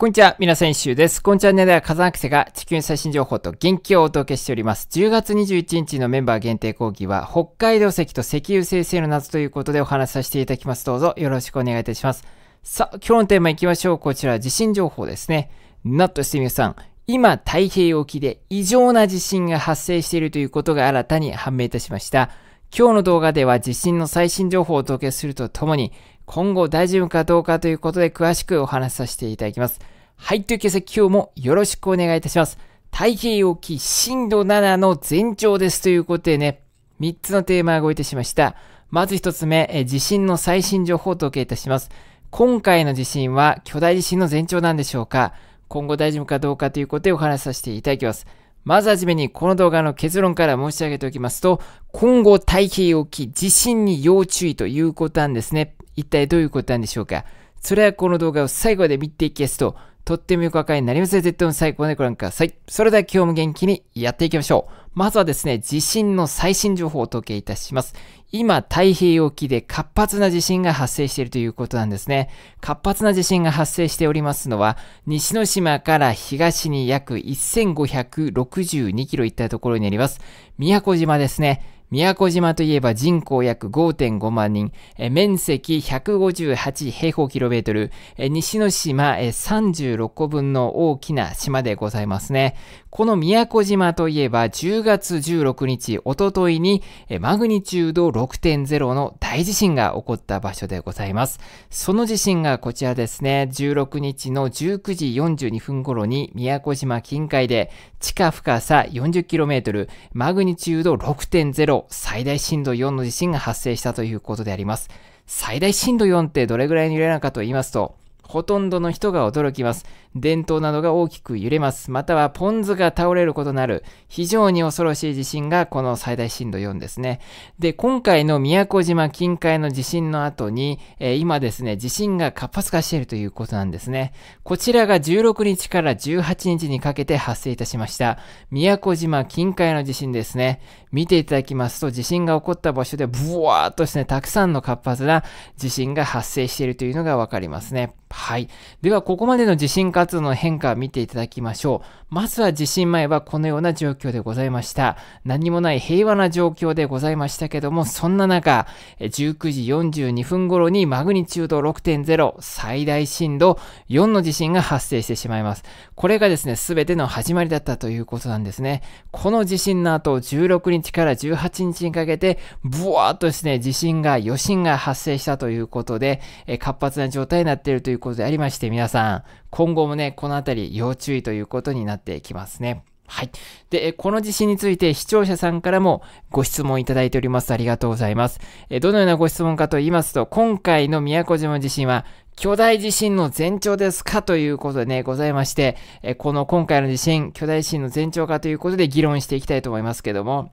こんにちは、皆さん一周です。このチャンネルでは火山学生が地球の最新情報と元気をお届けしております。10月21日のメンバー限定講義は、北海道石と石油生成の謎ということでお話しさせていただきます。どうぞよろしくお願いいたします。さあ、今日のテーマいきましょう。こちら、地震情報ですね。なっとして皆さん、今、太平洋沖で異常な地震が発生しているということが新たに判明いたしました。今日の動画では地震の最新情報をお届けするとともに、今後大丈夫かどうかということで詳しくお話しさせていただきます。はい、というわけで今日もよろしくお願いいたします。太平洋沖震度7の前兆ですということでね、3つのテーマがごいたしました。まず1つ目、地震の最新情報をお届けいたします。今回の地震は巨大地震の前兆なんでしょうか今後大丈夫かどうかということでお話しさせていただきます。まずはじめにこの動画の結論から申し上げておきますと、今後太平洋沖地震に要注意ということなんですね。一体どういうことなんでしょうかそれはこの動画を最後まで見ていきますと、とってもよくわかりになりますので、絶対最高までご覧ください。それでは今日も元気にやっていきましょう。まずはですね、地震の最新情報をお届けいたします。今、太平洋沖で活発な地震が発生しているということなんですね。活発な地震が発生しておりますのは、西之島から東に約1562キロいったところになります。宮古島ですね。宮古島といえば人口約5.5万人、面積158平方キロメートル、西の島36個分の大きな島でございますね。この宮古島といえば10月16日、おとといにマグニチュード6.0の大地震が起こった場所でございます。その地震がこちらですね、16日の19時42分頃に宮古島近海で地下深さ 40km、マグニチュード6.0最大震度4の地震が発生したということであります。最大震度4ってどれぐらいの揺れなのかと言いますと、ほとんどの人が驚きます。伝統などが大きく揺れます。またはポン酢が倒れることなる。非常に恐ろしい地震がこの最大震度4ですね。で、今回の宮古島近海の地震の後に、えー、今ですね、地震が活発化しているということなんですね。こちらが16日から18日にかけて発生いたしました。宮古島近海の地震ですね。見ていただきますと、地震が起こった場所でブワーっとして、ね、たくさんの活発な地震が発生しているというのがわかりますね。はい。では、ここまでの地震活動の変化を見ていただきましょう。まずは地震前はこのような状況でございました。何もない平和な状況でございましたけども、そんな中、19時42分頃にマグニチュード6.0最大震度4の地震が発生してしまいます。これがですね、すべての始まりだったということなんですね。この地震の後、16日から18日にかけて、ブワーっとですね、地震が、余震が発生したということで、活発な状態になっているということでありまして、皆さん、今後もね、このあたり要注意ということになってきますね。はい。で、この地震について視聴者さんからもご質問いただいております。ありがとうございます。どのようなご質問かと言いますと、今回の宮古島地震は巨大地震の前兆ですかということでね、ございまして、この今回の地震、巨大地震の前兆かということで議論していきたいと思いますけども、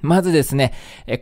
まずですね、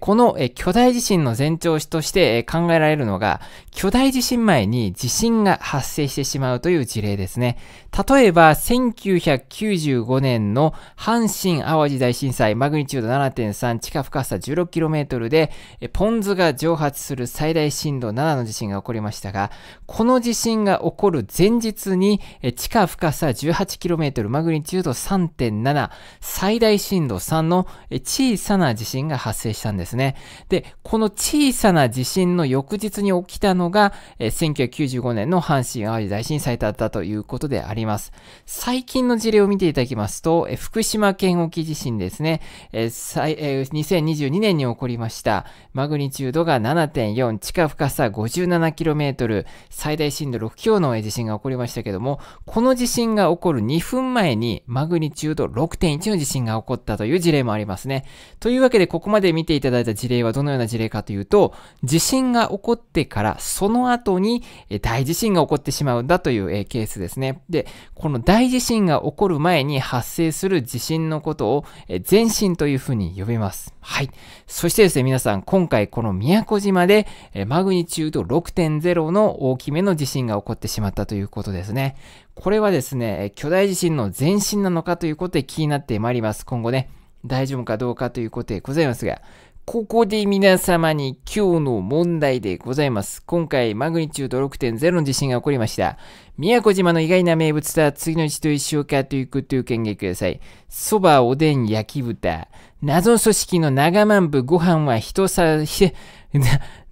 この巨大地震の前兆として考えられるのが、巨大地震前に地震が発生してしまうという事例ですね。例えば、1995年の阪神・淡路大震災、マグニチュード7.3、地下深さ 16km で、ポン酢が蒸発する最大震度7の地震が起こりましたが、この地震が起こる前日に、地下深さ 18km、マグニチュード3.7、最大震度3の小さな地震が発生したんですね。で、この小さな地震の翌日に起きたのが、1995年の阪神・淡路大震災だったということであります。ります。最近の事例を見ていただきますと、え福島県沖地震ですね、え最え2022年に起こりました。マグニチュードが7.4、地下深さ 57km、最大震度6強の地震が起こりましたけども、この地震が起こる2分前にマグニチュード6.1の地震が起こったという事例もありますね。というわけで、ここまで見ていただいた事例はどのような事例かというと、地震が起こってからその後に大地震が起こってしまうんだというケースですね。で、この大地震が起こる前に発生する地震のことを、え前震というふうに呼びます。はい。そしてですね、皆さん、今回この宮古島で、えマグニチュード6.0の大きめの地震が起こってしまったということですね。これはですね、巨大地震の前震なのかということで気になってまいります。今後ね、大丈夫かどうかということでございますが、ここで皆様に今日の問題でございます。今回マグニチュード6.0の地震が起こりました。宮古島の意外な名物とは次のうちと一緒かということを考えください。蕎麦、おでん、焼き豚。謎組織の長万部ご飯は人さ、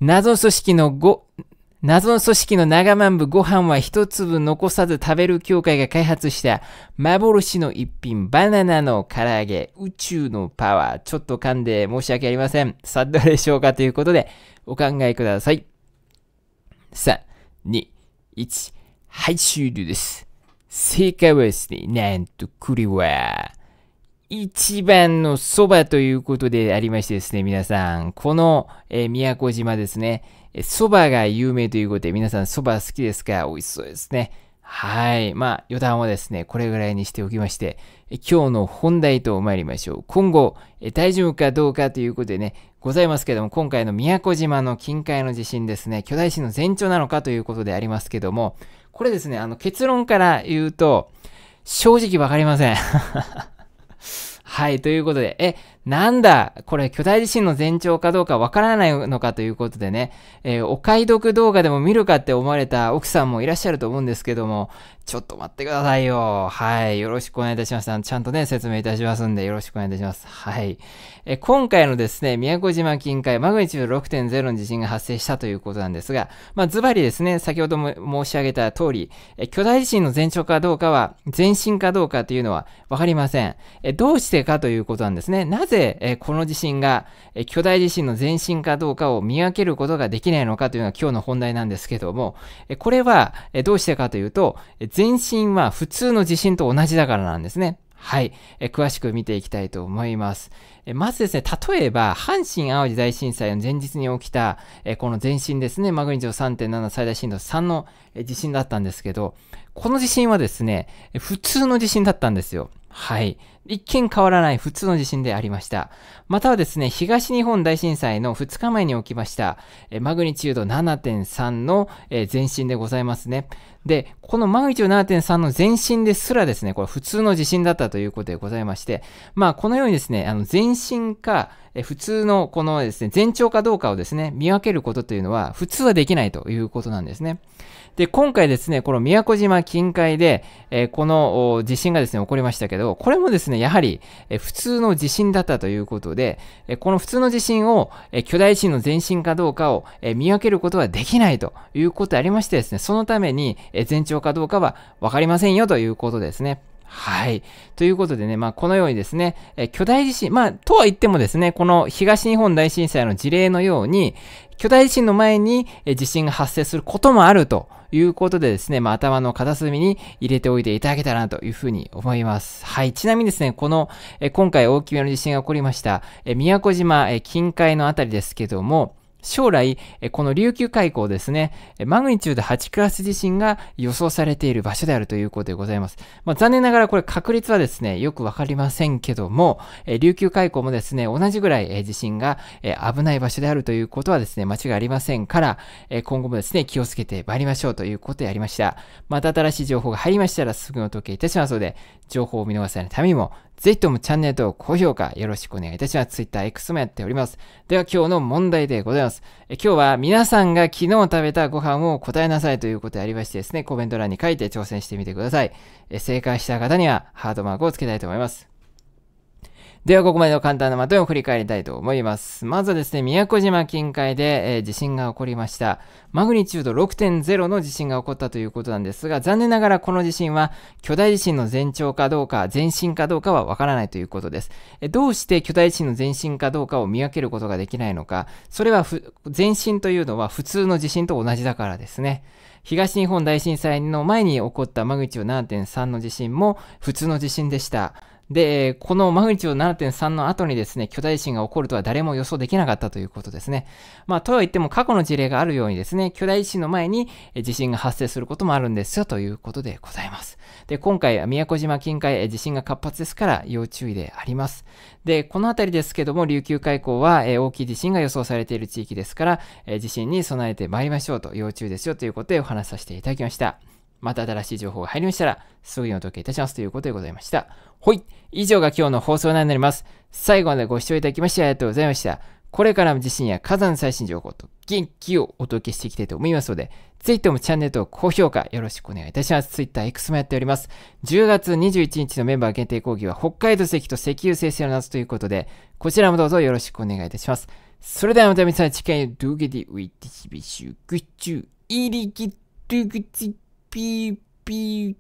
謎組織のご、謎の組織の長万部ご飯は一粒残さず食べる協会が開発した幻の一品バナナの唐揚げ宇宙のパワーちょっと噛んで申し訳ありませんさあどれでしょうかということでお考えください321はい終了です正解はですねなんとこれは一番のそばということでありましてですね、皆さん、この、えー、宮古島ですね、そばが有名ということで、皆さんそば好きですか美味しそうですね。はい。まあ、余談はですね、これぐらいにしておきまして、今日の本題と参りましょう。今後、大丈夫かどうかということでね、ございますけども、今回の宮古島の近海の地震ですね、巨大地震の前兆なのかということでありますけども、これですね、あの結論から言うと、正直わかりませんはい、ということで、え、なんだ、これ巨大地震の前兆かどうかわからないのかということでね、えー、お買い得動画でも見るかって思われた奥さんもいらっしゃると思うんですけども、ちょっと待ってくださいよ。はい。よろしくお願いいたします。ちゃんとね、説明いたしますんで、よろしくお願いいたします。はい。え今回のですね、宮古島近海、マグニチュード6.0の地震が発生したということなんですが、まあ、ズバリですね、先ほども申し上げた通り、え巨大地震の前兆かどうかは、前進かどうかというのはわかりません。えどうしてかということなんですね。なぜて、えこの地震が、え巨大地震の前進かどうかを見分けることができないのかというのが今日の本題なんですけども、えこれは、えどうしてかというと、え前進は普通の地震と同じだからなんですね。はい、え詳しく見ていきたいと思います。えまずですね、例えば、阪神・淡路大震災の前日に起きた、えこの前震ですね、マグニチュード3.7最大震度3の、え地震だったんですけど、この地震はですね、普通の地震だったんですよ。はい。一見変わらない普通の地震でありました。またはですね、東日本大震災の2日前に起きました、えマグニチュード7.3の、え前震でございますね。で、このマグニチュード7.3の前震ですらですね、これ普通の地震だったということでございまして、まあこのようにですね、あの前震か、え普通のこのですね、前兆かどうかをですね、見分けることというのは普通はできないということなんですね。で、今回ですね、この宮古島近海で、えこの地震がですね、起こりましたけど、ど、これもですね、やはり、え普通の地震だったということで、えこの普通の地震を、え巨大地震の前震かどうかを、え見分けることはできないということありましてですね、そのために、え前兆かどうかは分かりませんよということですね。はい。ということでね、まあ、このようにですね、え巨大地震、まあ、とは言ってもですね、この東日本大震災の事例のように、巨大地震の前に地震が発生することもあるということでですね、まあ、頭の片隅に入れておいていただけたらなというふうに思います。はい。ちなみにですね、この、え今回大きめの地震が起こりました、え宮古島、え近海のあたりですけども、将来、この琉球海溝ですね、マグニチュード8クラス地震が予想されている場所であるということでございます。まあ、残念ながらこれ確率はですね、よくわかりませんけども、琉球海溝もですね、同じぐらい地震が危ない場所であるということはですね、間違いありませんから、今後もですね、気をつけて参りましょうということでありました。また新しい情報が入りましたらすぐお届けいたしますので、情報を見逃さないためにも、ぜひともチャンネル登録、高評価よろしくお願いいたします。Twitter、X もやっております。では今日の問題でございます。え今日は皆さんが昨日食べたご飯を答えなさいということでありましてですね、コメント欄に書いて挑戦してみてください。え正解した方にはハードマークをつけたいと思います。では、ここまでの簡単なまとめを振り返りたいと思います。まずはですね、宮古島近海で、えー、地震が起こりました。マグニチュード6.0の地震が起こったということなんですが、残念ながらこの地震は巨大地震の前兆かどうか、前震かどうかはわからないということです。えどうして巨大地震の前震かどうかを見分けることができないのか、それは前震というのは普通の地震と同じだからですね。東日本大震災の前に起こったマグニチュード7.3の地震も普通の地震でした。で、このマグニチュード7.3の後にですね、巨大地震が起こるとは誰も予想できなかったということですね。まあ、とはいっても過去の事例があるようにですね、巨大地震の前に地震が発生することもあるんですよということでございます。で、今回、宮古島近海、地震が活発ですから要注意であります。で、この辺りですけども、琉球海溝は大きい地震が予想されている地域ですから、地震に備えてまいりましょうと、要注意ですよということでお話しさせていただきました。また新しい情報が入りましたら、すぐにお届けいたしますということでございました。ほい。以上が今日の放送内になります。最後までご視聴いただきましてありがとうございました。これからも地震や火山の最新情報と元気をお届けしていきたいと思いますので、ぜひともチャンネル登録、高評価よろしくお願いいたします。TwitterX もやっております。10月21日のメンバー限定講義は北海道石と石油生成の夏ということで、こちらもどうぞよろしくお願いいたします。それではまた皆さん次回のドゥでディウィッしまシょう。ごグッチュがとうございグッチ dee.